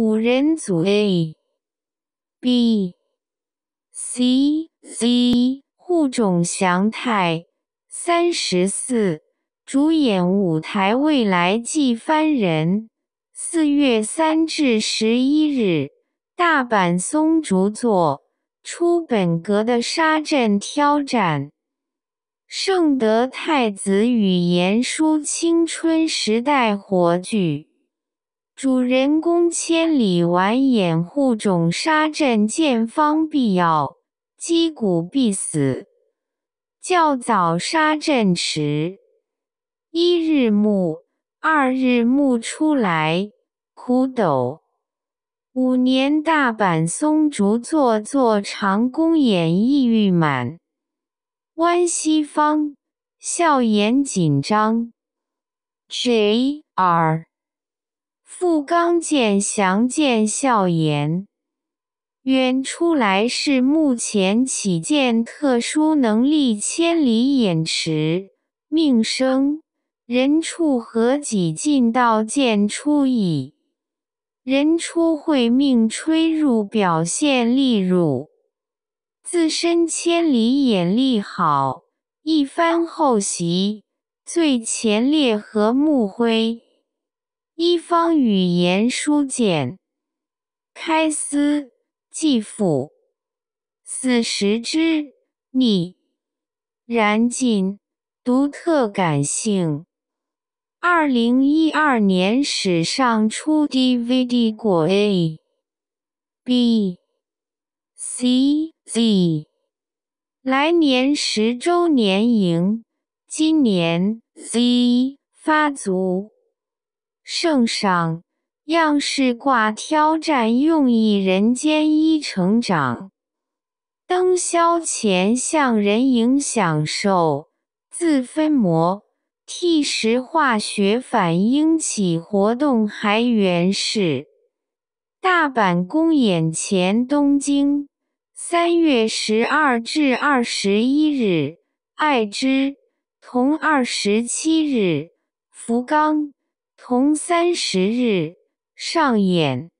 五人组 A、B、C、c 户冢祥太三十四主演舞台未来纪番人四月三至十一日大阪松竹座出本格的沙阵挑战圣德太子与言书青春时代火炬。主人公千里完掩护种沙阵，见方必要，击鼓必死。较早沙阵迟，一日暮，二日暮出来，苦斗。五年大阪松竹坐坐长弓眼意欲满，弯西方笑眼紧张，J R。复刚见详见笑言。远出来是目前起见特殊能力，千里眼池，命生人处何几尽道见出矣。人出会命吹入表现利入，自身千里眼利好一番后袭最前列和木灰。一方语言书简，开撕继父，死时之逆，燃尽独特感性。二零一二年史上出 DVD，果 A、B、C、Z，来年十周年迎，今年 Z 发足。圣上样式挂挑战用意人间一成长，灯宵前向人影享受自分模替时化学反应起活动还原式。大阪公演前，东京三月十二至二十一日，爱知同二十七日，福冈。同三十日上演。